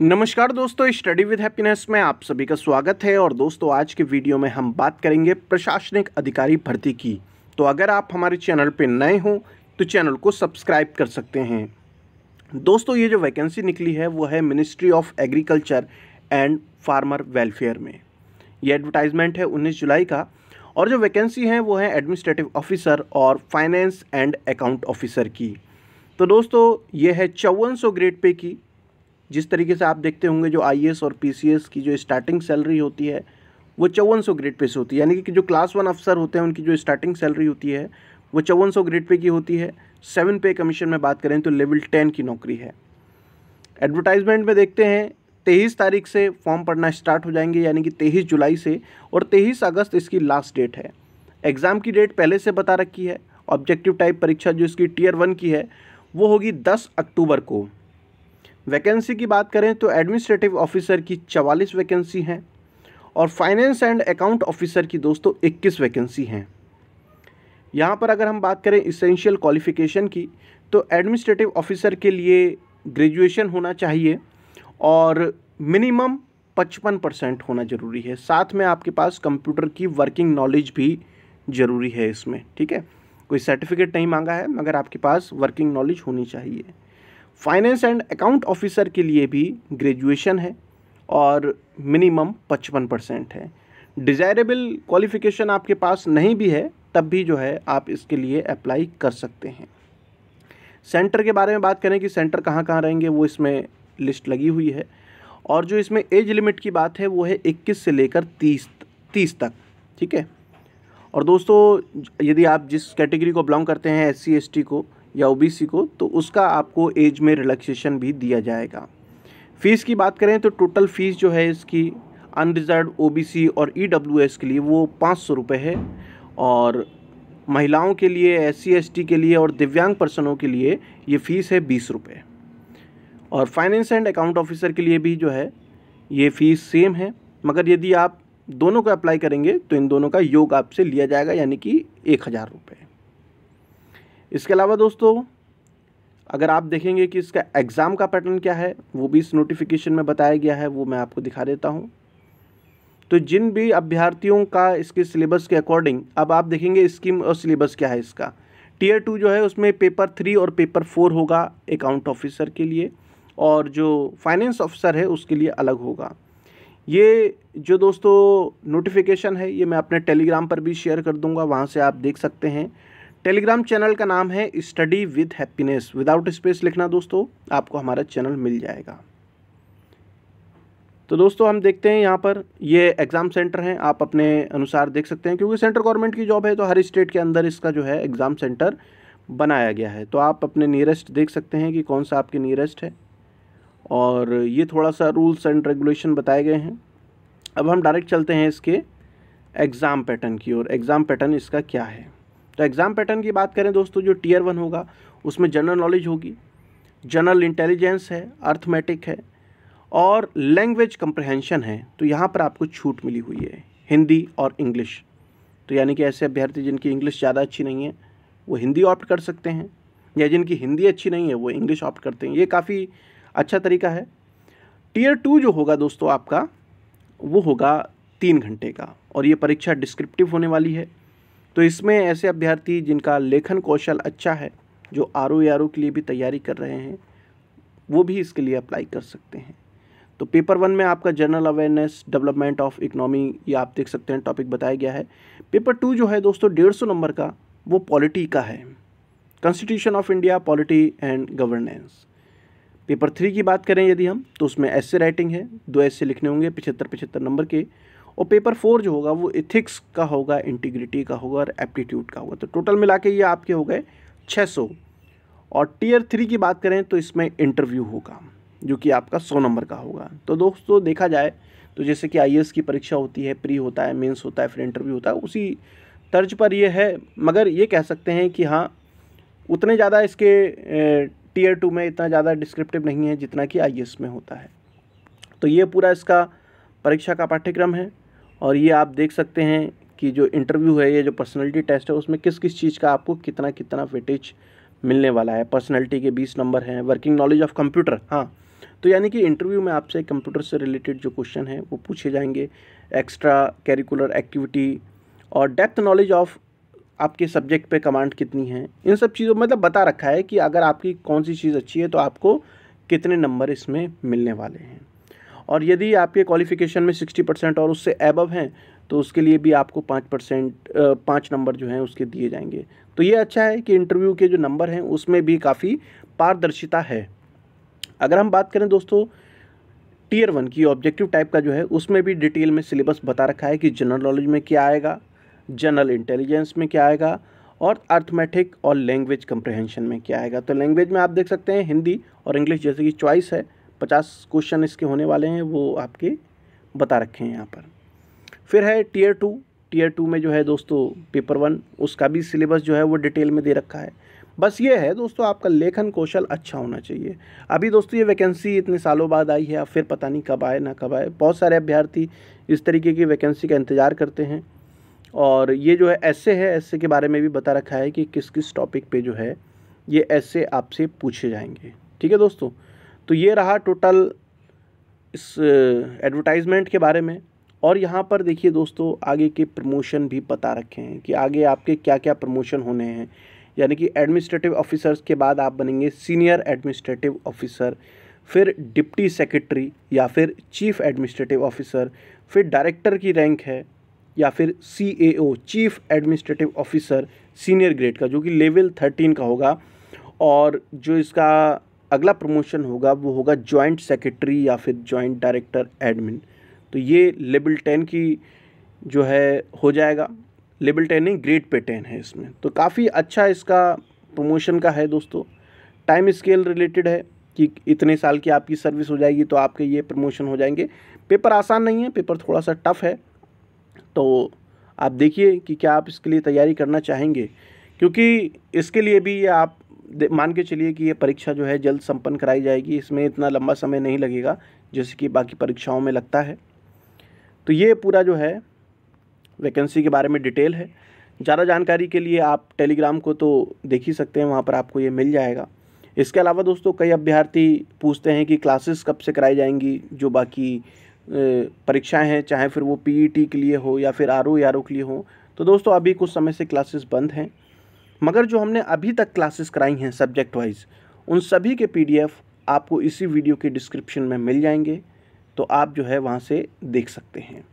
नमस्कार दोस्तों study with happiness में आप सभी का स्वागत है और दोस्तों आज के वीडियो में हम बात करेंगे प्रशासनिक अधिकारी भर्ती की तो अगर आप हमारे चैनल पर नए हों तो चैनल को सब्सक्राइब कर सकते हैं दोस्तों ये जो वैकेंसी निकली है वो है ministry of agriculture and farmer welfare में ये एडवर्टाइजमेंट है उन्नीस जुलाई का और जो वैकेंसी है वो है एडमिनिस्ट्रेटिव ऑफिसर और फाइनेंस एंड अकाउंट ऑफिसर की तो दोस्तों ये है चौवन सौ ग्रेड पे की जिस तरीके से आप देखते होंगे जो आई और पी की जो स्टार्टिंग सैलरी होती है वो चौवन सौ ग्रेड पे से होती है यानी कि जो क्लास वन अफसर होते हैं उनकी जो स्टार्टिंग सैलरी होती है वो चौवन सौ ग्रेड पे की होती है सेवन पे कमीशन में बात करें तो लेवल टेन की नौकरी है एडवर्टाइजमेंट में देखते हैं तेईस तारीख से फॉर्म पढ़ना स्टार्ट हो जाएंगे यानी कि तेईस जुलाई से और तेईस अगस्त इसकी लास्ट डेट है एग्ज़ाम की डेट पहले से बता रखी है ऑब्जेक्टिव टाइप परीक्षा जो इसकी टीयर वन की है वो होगी दस अक्टूबर को वैकेंसी की बात करें तो एडमिनिस्ट्रेटिव ऑफिसर की चवालीस वैकेंसी हैं और फाइनेंस एंड अकाउंट ऑफिसर की दोस्तों इक्कीस वैकेंसी हैं यहाँ पर अगर हम बात करें इसेंशियल क्वालिफ़िकेशन की तो एडमिनिस्ट्रेटिव ऑफिसर के लिए ग्रेजुएशन होना चाहिए और मिनिमम पचपन परसेंट होना ज़रूरी है साथ में आपके पास कंप्यूटर की वर्किंग नॉलेज भी ज़रूरी है इसमें ठीक है कोई सर्टिफिकेट नहीं मांगा है मगर आपके पास वर्किंग नॉलेज होनी चाहिए फाइनेंस एंड अकाउंट ऑफिसर के लिए भी ग्रेजुएशन है और मिनिमम पचपन परसेंट है डिज़ायरेबल क्वालिफ़िकेशन आपके पास नहीं भी है तब भी जो है आप इसके लिए अप्लाई कर सकते हैं सेंटर के बारे में बात करें कि सेंटर कहाँ कहाँ रहेंगे वो इसमें लिस्ट लगी हुई है और जो इसमें एज लिमिट की बात है वो है इक्कीस से लेकर तीस तीस तक ठीक है और दोस्तों यदि आप जिस कैटेगरी को बिलोंग करते हैं एस सी को या ओबीसी को तो उसका आपको एज में रिलैक्सेशन भी दिया जाएगा फ़ीस की बात करें तो टोटल फ़ीस जो है इसकी अनरिजर्व ओबीसी और ईडब्ल्यूएस e के लिए वो पाँच सौ रुपये है और महिलाओं के लिए एस सी के लिए और दिव्यांग पर्सनों के लिए ये फ़ीस है बीस रुपये और फाइनेंस एंड अकाउंट ऑफिसर के लिए भी जो है ये फ़ीस सेम है मगर यदि आप दोनों को अप्लाई करेंगे तो इन दोनों का योग आपसे लिया जाएगा यानी कि एक हज़ार रुपये इसके अलावा दोस्तों अगर आप देखेंगे कि इसका एग्ज़ाम का पैटर्न क्या है वो भी इस नोटिफिकेशन में बताया गया है वो मैं आपको दिखा देता हूँ तो जिन भी अभ्यर्थियों का इसके सिलेबस के अकॉर्डिंग अब आप देखेंगे स्कीम और सिलेबस क्या है इसका टीयर टू जो है उसमें पेपर थ्री और पेपर फोर होगा अकाउंट ऑफिसर के लिए और जो फाइनेंस ऑफिसर है उसके लिए अलग होगा ये जो दोस्तों नोटिफिकेशन है ये मैं अपने टेलीग्राम पर भी शेयर कर दूंगा वहाँ से आप देख सकते हैं टेलीग्राम चैनल का नाम है study with happiness without space लिखना दोस्तों आपको हमारा चैनल मिल जाएगा तो दोस्तों हम देखते हैं यहाँ पर ये एग्ज़ाम सेंटर हैं आप अपने अनुसार देख सकते हैं क्योंकि सेंट्रल गवर्नमेंट की जॉब है तो हर स्टेट के अंदर इसका जो है एग्ज़ाम सेंटर बनाया गया है तो आप अपने नियरेस्ट देख सकते हैं कि कौन सा आपके नियरेस्ट है और ये थोड़ा सा रूल्स एंड रेगुलेशन बताए गए हैं अब हम डायरेक्ट चलते हैं इसके एग्ज़ाम पैटर्न की ओर एग्ज़ाम पैटर्न इसका क्या है तो एग्ज़ाम पैटर्न की बात करें दोस्तों जो टीयर वन होगा उसमें जनरल नॉलेज होगी जनरल इंटेलिजेंस है अर्थमेटिक है और लैंग्वेज कंप्रहेंशन है तो यहाँ पर आपको छूट मिली हुई है हिंदी और इंग्लिश तो यानी कि ऐसे अभ्यर्थी जिनकी इंग्लिश ज़्यादा अच्छी नहीं है वो हिंदी ऑप्ट कर सकते हैं या जिनकी हिंदी अच्छी नहीं है वो इंग्लिश ऑप्ट करते हैं ये काफ़ी अच्छा तरीका है टीयर टू जो होगा दोस्तों आपका वो होगा तीन घंटे का और ये परीक्षा डिस्क्रिप्टिव होने वाली है तो इसमें ऐसे अभ्यर्थी जिनका लेखन कौशल अच्छा है जो आर ओ आर ओ के लिए भी तैयारी कर रहे हैं वो भी इसके लिए अप्लाई कर सकते हैं तो पेपर वन में आपका general awareness development of economy ये आप देख सकते हैं टॉपिक बताया गया है पेपर टू जो है दोस्तों डेढ़ सौ नंबर का वो पॉलिटी का है constitution of India polity and governance paper three की बात करें यदि हम तो उसमें ऐसे राइटिंग है दो ऐसे लिखने होंगे पिछहत्तर पिछहत्तर नंबर के और पेपर फोर जो होगा वो इथिक्स का होगा इंटीग्रिटी का होगा और एप्टीट्यूड का होगा तो टोटल मिला के ये आपके हो गए छः सौ और टीयर थ्री की बात करें तो इसमें इंटरव्यू होगा जो कि आपका सौ नंबर का होगा तो दोस्तों देखा जाए तो जैसे कि आई e की परीक्षा होती है प्री होता है मेन्स होता है फिर इंटरव्यू होता है उसी तर्ज पर यह है मगर ये कह सकते हैं कि हाँ उतने ज़्यादा इसके टीयर टू में इतना ज़्यादा डिस्क्रिप्टिव नहीं है जितना कि आई e में होता है तो ये पूरा इसका परीक्षा का पाठ्यक्रम है और ये आप देख सकते हैं कि जो इंटरव्यू है या जो पर्सनैलिटी टेस्ट है उसमें किस किस चीज़ का आपको कितना कितना फिटेज मिलने वाला है पर्सनैलिटी के बीस नंबर हैं वर्किंग नॉलेज ऑफ कंप्यूटर हाँ तो यानी कि इंटरव्यू में आपसे कंप्यूटर से रिलेटेड जो क्वेश्चन है वो पूछे जाएंगे एक्स्ट्रा कैरिकुलर एक्टिविटी और डेप्थ नॉलेज ऑफ आपके सब्जेक्ट पे कमांड कितनी है इन सब चीज़ों मतलब बता रखा है कि अगर आपकी कौन सी चीज़ अच्छी है तो आपको कितने नंबर इसमें मिलने वाले हैं और यदि आपके क्वालिफिकेशन में सिक्सटी परसेंट और उससे एबव हैं तो उसके लिए भी आपको पाँच परसेंट पाँच नंबर जो हैं उसके दिए जाएंगे तो ये अच्छा है कि इंटरव्यू के जो नंबर हैं उसमें भी काफ़ी पारदर्शिता है अगर हम बात करें दोस्तों टीयर वन की ऑब्जेक्टिव टाइप का जो है उसमें भी डिटेल में सिलेबस बता रखा है कि जनरल नॉलेज में क्या आएगा जनरल इंटेलिजेंस में क्या आएगा और अर्थमेटिक और लैंग्वेज कम्प्रहेंशन में क्या आएगा तो लैंग्वेज में आप देख सकते हैं हिंदी और इंग्लिश जैसे कि चॉइस है पचास क्वेश्चन इसके होने वाले हैं वो आपके बता रखे हैं यहाँ पर फिर है टीयर टू टीयर टू में जो है दोस्तों पेपर वन उसका भी सिलेबस जो है वो डिटेल में दे रखा है बस ये है दोस्तों आपका लेखन कौशल अच्छा होना चाहिए अभी दोस्तों ये वैकेंसी इतने सालों बाद आई है अब फिर पता नहीं कब आए ना कब आए बहुत सारे अभ्यर्थी इस तरीके की वैकेंसी का इंतज़ार करते हैं और ये जो है ऐसे है ऐसे के बारे में भी बता रखा है कि किस किस टॉपिक पे जो है ये ऐसे आपसे पूछे जाएंगे ठीक है दोस्तों तो ये रहा टोटल इस एडवर्टाइजमेंट के बारे में और यहाँ पर देखिए दोस्तों आगे के प्रमोशन भी बता रखे हैं कि आगे आपके क्या क्या प्रमोशन होने हैं यानी कि एडमिनिस्ट्रेटिव ऑफिसर्स के बाद आप बनेंगे सीनियर एडमिनिस्ट्रेटिव ऑफिसर फिर डिप्टी सेक्रेटरी या फिर चीफ एडमिनिस्ट्रेटिव ऑफिसर फिर डायरेक्टर की रैंक है या फिर C chief administrative officer senior grade का जो कि लेवल थर्टीन का होगा और जो इसका अगला प्रमोशन होगा वो होगा जॉइंट सेक्रेटरी या फिर जॉइंट डायरेक्टर एडमिन तो ये लेवल टेन की जो है हो जाएगा लेवल टेन नहीं ग्रेड पे टेन है इसमें तो काफ़ी अच्छा इसका प्रमोशन का है दोस्तों टाइम स्केल रिलेटेड है कि इतने साल की आपकी सर्विस हो जाएगी तो आपके ये प्रमोशन हो जाएंगे पेपर आसान नहीं है पेपर थोड़ा सा टफ है तो आप देखिए कि क्या आप इसके लिए तैयारी करना चाहेंगे क्योंकि इसके लिए भी ये आप मान के चलिए कि ये परीक्षा जो है जल्द संपन्न कराई जाएगी इसमें इतना लंबा समय नहीं लगेगा जैसे कि बाकी परीक्षाओं में लगता है तो ये पूरा जो है वैकेंसी के बारे में डिटेल है ज़्यादा जानकारी के लिए आप टेलीग्राम को तो देख ही सकते हैं वहाँ पर आपको ये मिल जाएगा इसके अलावा दोस्तों कई अभ्यर्थी पूछते हैं कि क्लासेस कब से कराई जाएंगी जो बाकी परीक्षाएं हैं चाहे फिर वो पीईटी के लिए हो या फिर आर ओ के लिए हो तो दोस्तों अभी कुछ समय से क्लासेस बंद हैं मगर जो हमने अभी तक क्लासेस कराई हैं सब्जेक्ट वाइज उन सभी के पीडीएफ आपको इसी वीडियो के डिस्क्रिप्शन में मिल जाएंगे तो आप जो है वहाँ से देख सकते हैं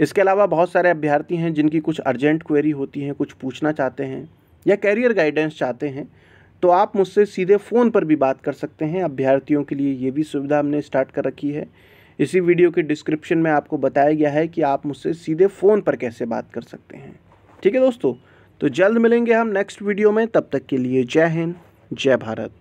इसके अलावा बहुत सारे अभ्यर्थी हैं जिनकी कुछ अर्जेंट क्वेरी होती हैं कुछ पूछना चाहते हैं या कैरियर गाइडेंस चाहते हैं तो आप मुझसे सीधे फ़ोन पर भी बात कर सकते हैं अभ्यर्थियों के लिए ये भी सुविधा हमने स्टार्ट कर रखी है इसी वीडियो के डिस्क्रिप्शन में आपको बताया गया है कि आप मुझसे सीधे फ़ोन पर कैसे बात कर सकते हैं ठीक है दोस्तों तो जल्द मिलेंगे हम नेक्स्ट वीडियो में तब तक के लिए जय हिंद जय भारत